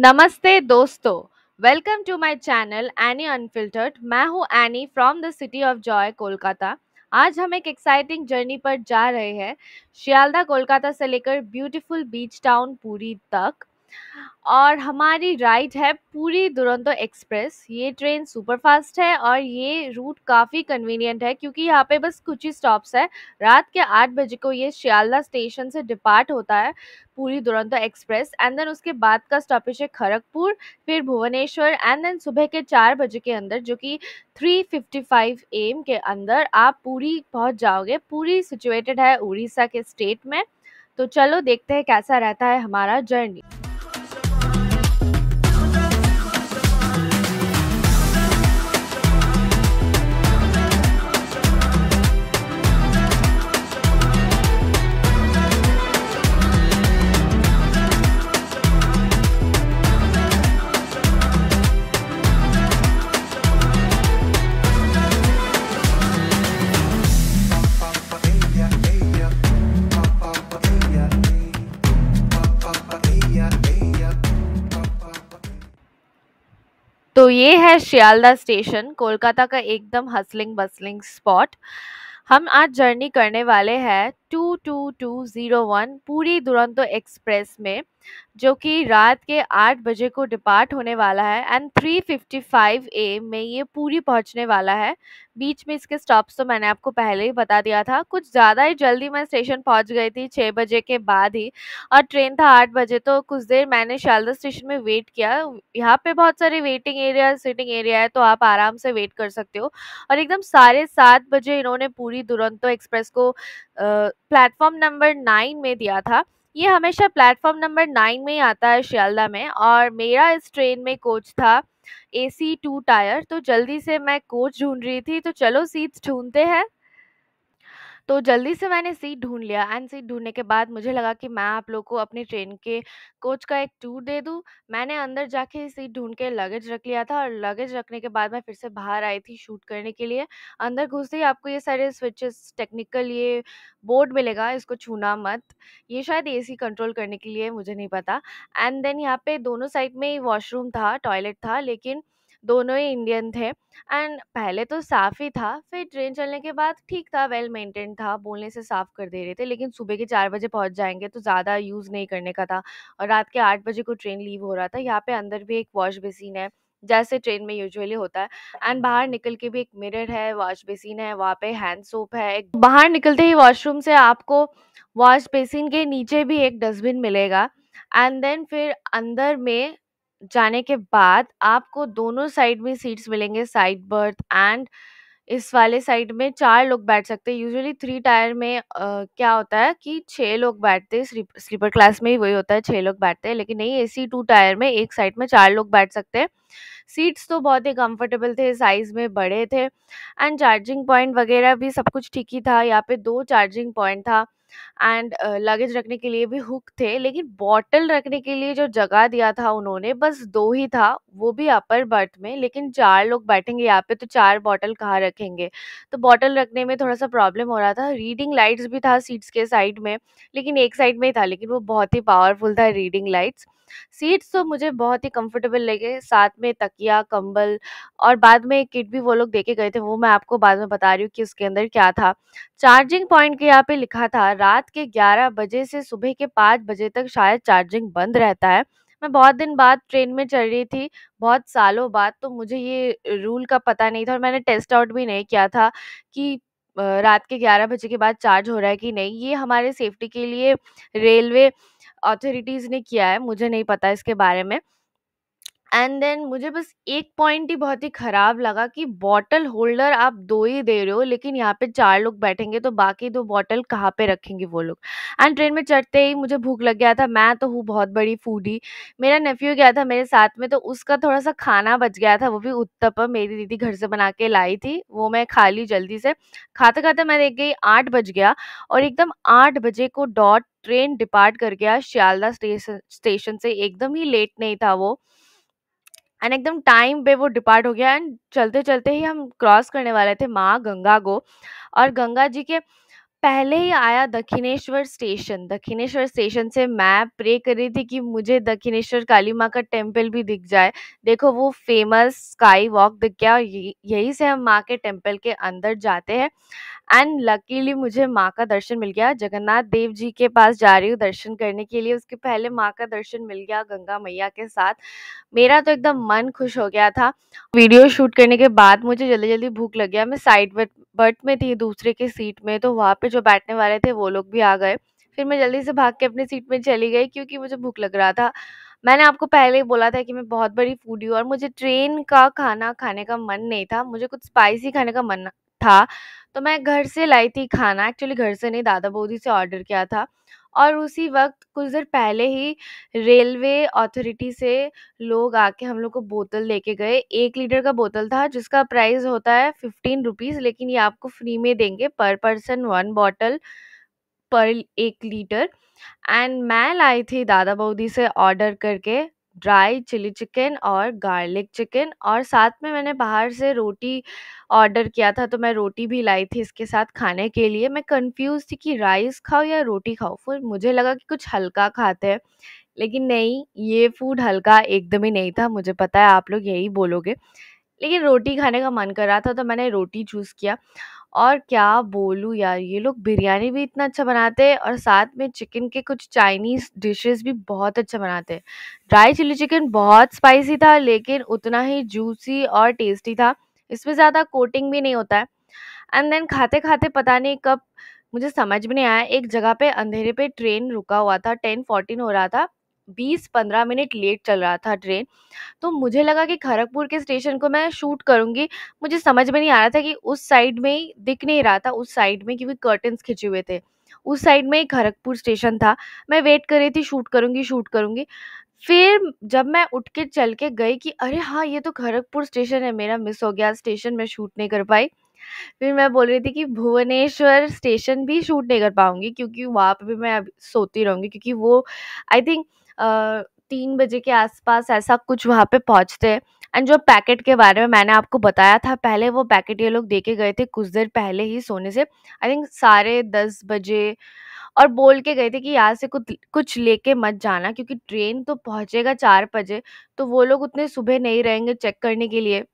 नमस्ते दोस्तों welcome to my channel Annie unfiltered मैं हूं Annie from the city of joy Kolkata आज हम एक एक्साइटिंग जर्नी पर जा रहे हैं शियालदा कोलकाता से लेकर ब्यूटीफुल बीच टाउन पूरी तक और हमारी राइड है पूरी दुरंतो एक्सप्रेस ये ट्रेन सुपर फास्ट है और ये रूट काफ़ी कन्वीनियंट है क्योंकि यहाँ पे बस कुछ ही स्टॉप्स है रात के आठ बजे को ये श्यालदा स्टेशन से डिपार्ट होता है Puri Duronto express and then उसके बाद का स्टॉपेज है खड़गपुर फिर भुवनेश्वर एंड देन सुबह के चार बजे के अंदर जो कि 3:55 एम के अंदर आप पूरी पहुँच जाओगे पूरी सिचुएटेड है उड़ीसा के स्टेट में तो चलो देखते हैं कैसा रहता है हमारा जर्नी तो ये है श्यालदा स्टेशन कोलकाता का एकदम हसलिंग बसलिंग स्पॉट हम आज जर्नी करने वाले हैं two two two zero one Puri Duronto express में जो कि रात के आठ बजे को डिपार्ट होने वाला है and three fifty five A में ये पूरी पहुंचने वाला है बीच में इसके स्टॉप्स तो मैंने आपको पहले ही बता दिया था कुछ ज़्यादा ही जल्दी मैं स्टेशन पहुंच गई थी छः बजे के बाद ही और ट्रेन था आठ बजे तो कुछ देर मैंने शालदा स्टेशन में वेट किया यहाँ पे बहुत सारे वेटिंग एरिया सिटिंग एरिया है तो आप आराम से वेट कर सकते हो और एकदम साढ़े सात बजे इन्होंने पूरी दुरंतो एक्सप्रेस को आ, प्लेटफॉर्म नंबर नाइन में दिया था ये हमेशा प्लेटफॉर्म नंबर नाइन में ही आता है शियालदा में और मेरा इस ट्रेन में कोच था ए सी टू टायर तो जल्दी से मैं कोच ढूंढ रही थी तो चलो सीट्स ढूंढते हैं तो जल्दी से मैंने सीट ढूंढ लिया एंड सीट ढूंढने के बाद मुझे लगा कि मैं आप लोग को अपनी ट्रेन के कोच का एक टूर दे दूँ। मैंने अंदर जाके सीट ढूंढ के लगेज रख लिया था और लगेज रखने के बाद मैं फिर से बाहर आई थी शूट करने के लिए। अंदर घुसते ही आपको ये सारे स्विचेस टेक्निकल ये बोर्ड मिलेगा इसको छूना मत। ये शायद सी कंट्रोल करने के लिए मुझे नहीं पता एंड देन यहाँ पे दोनों साइड में ही वॉशरूम था, टॉयलेट था लेकिन दोनों ही इंडियन थे एंड पहले तो साफ़ ही था फिर ट्रेन चलने के बाद ठीक था वेल मेंटेन था बोलने से साफ़ कर दे रहे थे लेकिन सुबह के चार बजे पहुंच जाएंगे तो ज़्यादा यूज़ नहीं करने का था और रात के आठ बजे को ट्रेन लीव हो रहा था यहाँ पे अंदर भी एक वॉश बेसिन है जैसे ट्रेन में यूजुअली होता है एंड बाहर निकल के भी एक मिरर है वॉश बेसिन है वहाँ पे हैंड सोप है बाहर निकलते ही वॉशरूम से आपको वॉश बेसिन के नीचे भी एक डस्टबिन मिलेगा एंड देन फिर अंदर में जाने के बाद आपको दोनों साइड में सीट्स मिलेंगे साइड बर्थ एंड इस वाले साइड में चार लोग बैठ सकते हैं यूजुअली थ्री टायर में आ, क्या होता है कि छः लोग बैठते हैं स्लीपर क्लास में ही वही होता है छः लोग बैठते हैं लेकिन नहीं एसी टू टायर में एक साइड में चार लोग बैठ सकते हैं सीट्स तो बहुत ही कंफर्टेबल थे साइज में बड़े थे एंड चार्जिंग पॉइंट वगैरह भी सब कुछ ठीक ही था यहाँ पे दो चार्जिंग पॉइंट था एंड लगेज रखने के लिए भी हुक थे लेकिन बॉटल रखने के लिए जो जगह दिया था उन्होंने बस दो ही था वो भी अपर बर्थ में लेकिन चार लोग बैठेंगे यहाँ पे तो चार बॉटल कहाँ रखेंगे तो बॉटल रखने में थोड़ा सा प्रॉब्लम हो रहा था रीडिंग लाइट्स भी था सीट्स के साइड में लेकिन एक साइड में ही था लेकिन वो बहुत ही पावरफुल था रीडिंग लाइट्स सीट्स तो मुझे बहुत ही कंफर्टेबल लगे साथ में तकिया कंबल और बाद में किट भी वो लोग देके गए थे वो मैं आपको बाद में बता रही हूँ कि उसके अंदर क्या था चार्जिंग पॉइंट के यहाँ पे लिखा था रात के 11 बजे से सुबह के 5 बजे तक शायद चार्जिंग बंद रहता है। मैं बहुत दिन बाद ट्रेन में चढ़ रही थी, बहुत सालों बाद तो मुझे ये रूल का पता नहीं था और मैंने टेस्ट आउट भी नहीं किया था कि रात के 11 बजे के बाद चार्ज हो रहा है कि नहीं। ये हमारे सेफ्टी के लिए रेलवे अथॉरिटीज़ ने किया है, मुझे नहीं पता इसके बारे में। एंड देन मुझे बस एक पॉइंट ही बहुत ही खराब लगा कि बॉटल होल्डर आप दो ही दे रहे हो लेकिन यहाँ पे चार लोग बैठेंगे तो बाकी दो बॉटल कहाँ पे रखेंगे वो लोग एंड ट्रेन में चढ़ते ही मुझे भूख लग गया था मैं तो हूँ बहुत बड़ी फूडी मेरा नेफ्यू गया था मेरे साथ में तो उसका थोड़ा सा खाना बच गया था वो भी उत्तपम मेरी दीदी घर से बना के लाई थी वो मैं खा ली जल्दी से खाते खाते मैं देख गई आठ बज गया और एकदम आठ बजे को डॉट ट्रेन डिपार्ट कर गया श्यालदा स्टेशन से एकदम ही लेट नहीं था वो एंड एकदम टाइम पे वो डिपार्ट हो गया एंड चलते चलते ही हम क्रॉस करने वाले थे माँ गंगा को और गंगा जी के पहले ही आया दक्षिणेश्वर स्टेशन, दक्षिणेश्वर स्टेशन से मैं प्रे कर रही थी कि मुझे दक्षिणेश्वर काली माँ का टेम्पल भी दिख जाए। देखो वो फ़ेमस स्काई वॉक दिख गया और यही से हम माँ के टेम्पल के अंदर जाते हैं एंड लकीली मुझे माँ का दर्शन मिल गया। जगन्नाथ देव जी के पास जा रही हूँ दर्शन करने के लिए, उसके पहले माँ का दर्शन मिल गया गंगा मैया के साथ। मेरा तो एकदम मन खुश हो गया था। वीडियो शूट करने के बाद मुझे जल्दी-जल्दी भूख लग गया। मैं साइड बट में थी दूसरे के सीट में तो वहाँ पे पे जो बैठने वाले थे वो लोग भी आ गए फिर मैं जल्दी से भाग के अपनी सीट में चली गई क्योंकि मुझे भूख लग रहा था मैंने आपको पहले ही बोला था कि मैं बहुत बड़ी फूडी हूँ और मुझे ट्रेन का खाना खाने का मन नहीं था मुझे कुछ स्पाइसी खाने का मन था तो मैं घर से लाई थी खाना एक्चुअली घर से नहीं दादा बोधी से ऑर्डर किया था और उसी वक़्त कुछ देर पहले ही रेलवे अथॉरिटी से लोग आके हम लोग को बोतल लेके गए। एक लीटर का बोतल था जिसका प्राइस होता है फ़िफ्टीन रुपीज़ लेकिन ये आपको फ्री में देंगे पर पर्सन वन बॉटल पर एक लीटर एंड मैं लाई थी दादा-बाऊदी से ऑर्डर करके ड्राई चिली चिकन और गार्लिक चिकन और साथ में मैंने बाहर से रोटी ऑर्डर किया था तो मैं रोटी भी लाई थी इसके साथ खाने के लिए मैं कंफ्यूज थी कि राइस खाओ या रोटी खाओ फिर मुझे लगा कि कुछ हल्का खाते हैं लेकिन नहीं ये फूड हल्का एकदम ही नहीं था मुझे पता है आप लोग यही बोलोगे लेकिन रोटी खाने का मन कर रहा था तो मैंने रोटी चूज़ किया और क्या बोलूँ यार ये लोग बिरयानी भी इतना अच्छा बनाते हैं और साथ में चिकन के कुछ चाइनीज़ डिशेस भी बहुत अच्छा बनाते हैं ड्राई चिली चिकन बहुत स्पाइसी था लेकिन उतना ही जूसी और टेस्टी था इसमें ज़्यादा कोटिंग भी नहीं होता है एंड देन खाते खाते पता नहीं कब मुझे समझ में नहीं आया एक जगह पे अंधेरे पे ट्रेन रुका हुआ था टेन फोर्टीन हो रहा था बीस पंद्रह मिनट लेट चल रहा था ट्रेन तो मुझे लगा कि खड़गपुर के स्टेशन को मैं शूट करूँगी मुझे समझ में नहीं आ रहा था कि उस साइड में दिख नहीं रहा था उस साइड में क्योंकि कर्टन्स खिंचे हुए थे उस साइड में ही खड़गपुर स्टेशन था मैं वेट कर रही थी शूट करूँगी शूट करूँगी फिर जब मैं उठ के चल के गई कि अरे हाँ ये तो खड़गपुर स्टेशन है मेरा मिस हो गया स्टेशन मैं शूट नहीं कर पाई फिर मैं बोल रही थी कि भुवनेश्वर स्टेशन भी शूट नहीं कर पाऊँगी क्योंकि वहाँ पे भी मैं सोती रहूँगी क्योंकि वो आई थिंक तीन बजे के आसपास ऐसा कुछ वहाँ पे पहुँचते हैं एंड जो पैकेट के बारे में मैंने आपको बताया था पहले वो पैकेट ये लोग दे के गए थे कुछ देर पहले ही सोने से आई थिंक साढ़े दस बजे और बोल के गए थे कि यहाँ से कुछ कुछ लेके मत जाना क्योंकि ट्रेन तो पहुँचेगा चार बजे तो वो लोग उतने सुबह नहीं रहेंगे चेक करने के लिए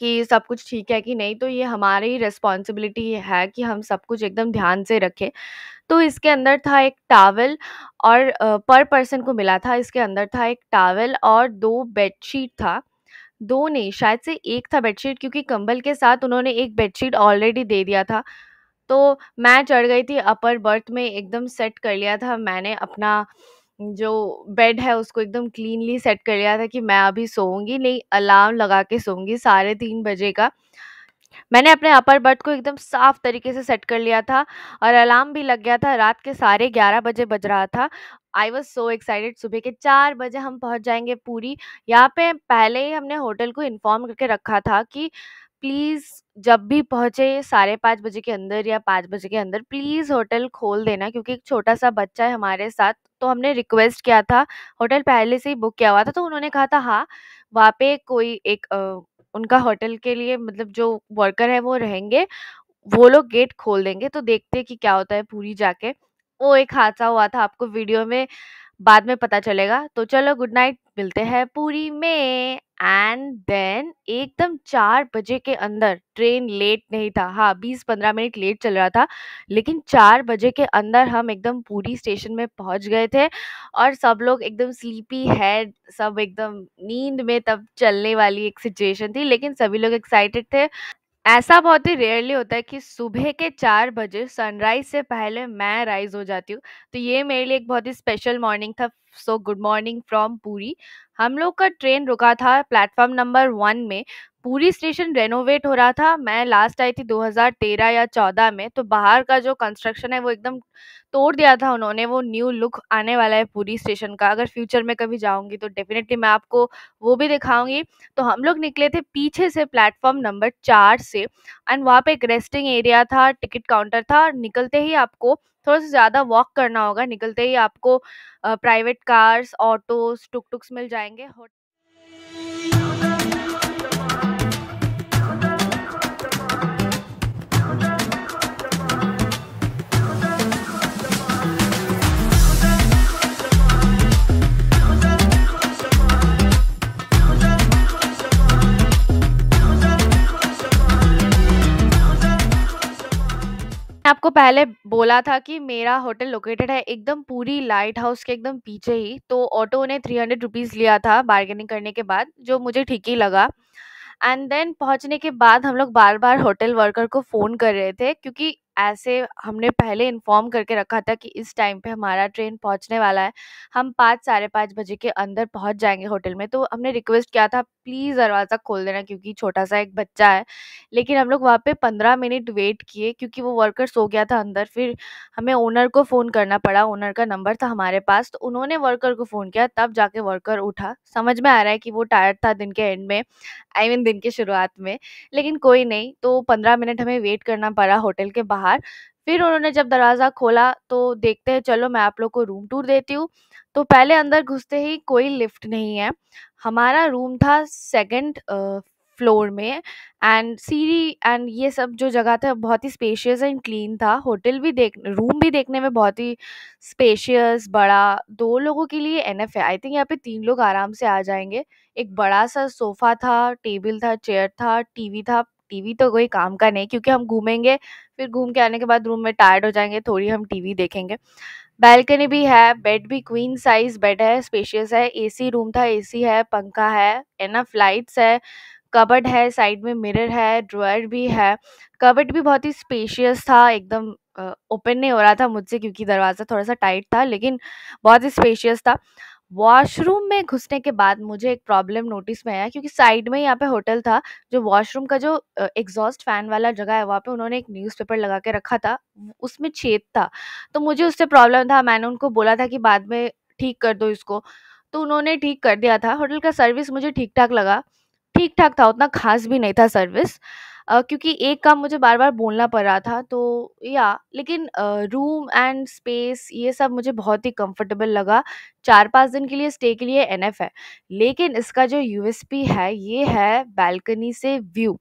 कि सब कुछ ठीक है कि नहीं तो ये हमारी रिस्पॉन्सिबिलिटी है कि हम सब कुछ एकदम ध्यान से रखें तो इसके अंदर था एक टावल और पर पर्सन को मिला था इसके अंदर था एक टावल और दो बेडशीट था दो नहीं शायद से एक था बेडशीट क्योंकि कंबल के साथ उन्होंने एक बेडशीट ऑलरेडी दे दिया था तो मैं चढ़ गई थी अपर बर्थ में एकदम सेट कर लिया था मैंने अपना जो बेड है उसको एकदम क्लीनली सेट कर लिया था कि मैं अभी सोऊंगी नहीं अलार्म लगा के सोऊंगी साढ़े तीन बजे का मैंने अपने अपर बर्थ को एकदम साफ तरीके से सेट कर लिया था और अलार्म भी लग गया था रात के साढ़े ग्यारह बजे बज रहा था आई वॉज सो एक्साइटेड सुबह के चार बजे हम पहुंच जाएंगे पूरी यहाँ पे पहले ही हमने होटल को इन्फॉर्म करके रखा था कि प्लीज़ जब भी पहुँचे साढ़े पाँच बजे के अंदर या पाँच बजे के अंदर प्लीज़ होटल खोल देना क्योंकि एक छोटा-सा बच्चा है हमारे साथ, तो हमने रिक्वेस्ट किया था, होटल पहले से ही बुक किया हुआ था, तो उन्होंने कहा था हाँ, वहाँ पे कोई एक आ, उनका होटल के लिए मतलब जो वर्कर है वो रहेंगे, वो लोग गेट खोल देंगे, तो देखते हैं कि क्या होता है पूरी जाके। वो एक हादसा हुआ था आपको वीडियो में बाद में पता चलेगा, तो चलो गुड नाइट, मिलते हैं पूरी में। एंड देन एकदम चार बजे के अंदर ट्रेन लेट नहीं था हाँ बीस पंद्रह मिनट लेट चल रहा था लेकिन चार बजे के अंदर हम एकदम पूरी स्टेशन में पहुंच गए थे और सब लोग एकदम स्लीपी हेड सब एकदम नींद में तब चलने वाली एक सिचुएशन थी लेकिन सभी लोग एक्साइटेड थे ऐसा बहुत ही रेयरली होता है कि सुबह के चार बजे सनराइज से पहले मैं राइज हो जाती हूँ तो ये मेरे लिए एक बहुत ही स्पेशल मॉर्निंग था सो गुड मॉर्निंग फ्रॉम पूरी हम लोग का ट्रेन रुका था प्लेटफॉर्म नंबर वन में पूरी स्टेशन रेनोवेट हो रहा था मैं लास्ट आई थी 2013 या 14 में तो बाहर का जो कंस्ट्रक्शन है वो एकदम तोड़ दिया था उन्होंने वो न्यू लुक आने वाला है पूरी स्टेशन का अगर फ्यूचर में कभी जाऊंगी तो डेफिनेटली मैं आपको वो भी दिखाऊंगी तो हम लोग निकले थे पीछे से प्लेटफॉर्म नंबर चार से एंड वहाँ पे एक रेस्टिंग एरिया था टिकट काउंटर था निकलते ही आपको थोड़ा सा ज़्यादा वॉक करना होगा निकलते ही आपको private cars autos tuk tuks मिल जाएंगे आपको पहले बोला था कि मेरा होटल लोकेटेड है एकदम पूरी लाइट हाउस के एकदम पीछे ही तो ऑटो ने थ्री हंड्रेड रुपीज़ लिया था बार्गेनिंग करने के बाद जो मुझे ठीक ही लगा एंड देन पहुंचने के बाद हम लोग बार बार होटल वर्कर को फ़ोन कर रहे थे क्योंकि ऐसे हमने पहले इन्फॉर्म करके रखा था कि इस टाइम पे हमारा ट्रेन पहुंचने वाला है हम पाँच साढ़े पाँच बजे के अंदर पहुंच जाएंगे होटल में तो हमने रिक्वेस्ट किया था प्लीज़ दरवाज़ा खोल देना क्योंकि छोटा सा एक बच्चा है लेकिन हम लोग वहाँ पे पंद्रह मिनट वेट किए क्योंकि वो वर्कर सो गया था अंदर फिर हमें ओनर को फ़ोन करना पड़ा ओनर का नंबर था हमारे पास तो उन्होंने वर्कर को फ़ोन किया तब जाके वर्कर उठा समझ में आ रहा है कि वो टायर्ड था दिन के एंड में आई मीन दिन की शुरुआत में लेकिन कोई नहीं तो पंद्रह मिनट हमें वेट करना पड़ा होटल के बाहर बाहर फिर उन्होंने जब दरवाज़ा खोला तो देखते हैं चलो मैं आप लोग को रूम टूर देती हूँ तो पहले अंदर घुसते ही कोई लिफ्ट नहीं है हमारा रूम था सेकंड फ्लोर में एंड सीढ़ी एंड ये सब जो जगह था बहुत ही स्पेशियस एंड क्लीन था होटल भी देख रूम भी देखने में बहुत ही स्पेशियस बड़ा दो लोगों के लिए एन एफ है आई थिंक यहाँ पे तीन लोग आराम से आ जाएंगे एक बड़ा सा सोफ़ा था टेबल था चेयर था टीवी था टीवी तो कोई काम का नहीं क्योंकि हम घूमेंगे फिर घूम के आने के बाद रूम में टायर्ड हो जाएंगे थोड़ी हम टीवी देखेंगे बैल्कनी भी है बेड भी क्वीन साइज बेड है स्पेशियस है एसी रूम था एसी है पंखा है एनफ लाइट्स है कबर्ड है साइड में मिरर है ड्रॉयर भी है कबर्ड भी बहुत ही स्पेशियस था एकदम ओपन नहीं हो रहा था मुझसे क्योंकि दरवाज़ा थोड़ा सा टाइट था लेकिन बहुत ही स्पेशियस था वॉशरूम में घुसने के बाद मुझे एक प्रॉब्लम नोटिस में आया क्योंकि साइड में यहाँ पे होटल था जो वॉशरूम का जो एग्जॉस्ट फैन वाला जगह है वहाँ पे उन्होंने एक न्यूज़पेपर लगा के रखा था उसमें छेद था तो मुझे उससे प्रॉब्लम था मैंने उनको बोला था कि बाद में ठीक कर दो इसको तो उन्होंने ठीक कर दिया था होटल का सर्विस मुझे ठीक ठाक लगा ठीक ठाक था उतना खास भी नहीं था सर्विस क्योंकि एक काम मुझे बार-बार बोलना पड़ रहा था तो या लेकिन रूम एंड स्पेस ये सब मुझे बहुत ही कंफर्टेबल लगा चार पांच दिन के लिए स्टे के लिए एन है। लेकिन इसका जो यू है ये है बैल्कनी से व्यू।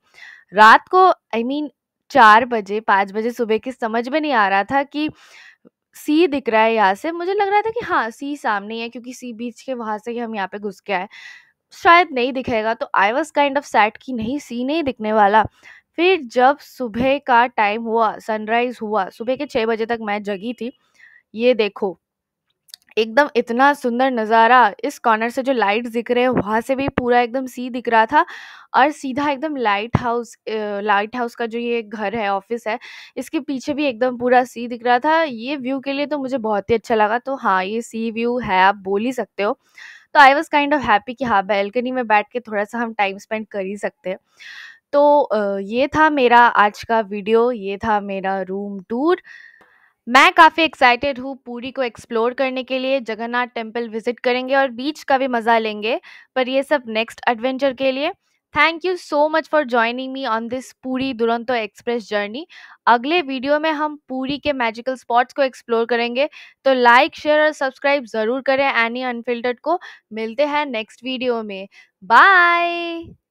रात को आई मीन चार बजे पाँच बजे सुबह की समझ में नहीं आ रहा था कि सी दिख रहा है यहाँ से, मुझे लग रहा था कि हाँ, सी सामने ही है क्योंकि सी बीच के वहाँ से ही हम यहाँ पे घुस के आए। शायद नहीं दिखेगा तो I was kind of sad कि नहीं सी नहीं दिखने वाला। फिर जब सुबह का टाइम हुआ सनराइज हुआ सुबह के छः बजे तक मैं जगी थी ये देखो एकदम इतना सुंदर नज़ारा इस कॉर्नर से जो लाइट दिख रहे हैं वहाँ से भी पूरा एकदम सी दिख रहा था और सीधा एकदम लाइट हाउस लाइट हाउस का जो ये घर है ऑफिस है इसके पीछे भी एकदम पूरा सी दिख रहा था ये व्यू के लिए तो मुझे बहुत ही अच्छा लगा तो हाँ ये सी व्यू है आप बोल ही सकते हो तो I was kind of happy कि हाँ बैल्कनी में बैठ के थोड़ा सा हम टाइम स्पेंड कर ही सकते हैं तो ये था मेरा आज का वीडियो, ये था मेरा रूम टूर। मैं काफ़ी एक्साइटेड हूँ पूरी को एक्सप्लोर करने के लिए, जगन्नाथ टेम्पल विज़िट करेंगे और बीच का भी मज़ा लेंगे, पर ये सब नेक्स्ट एडवेंचर के लिए। Thank you so much for joining me on this Puri Duronto express journey. अगले वीडियो में हम पूरी के मैजिकल स्पॉट्स को एक्सप्लोर करेंगे, तो लाइक, शेयर और सब्सक्राइब ज़रूर करें एनी अनफिल्टर्ड को। मिलते हैं नेक्स्ट वीडियो में। बाय।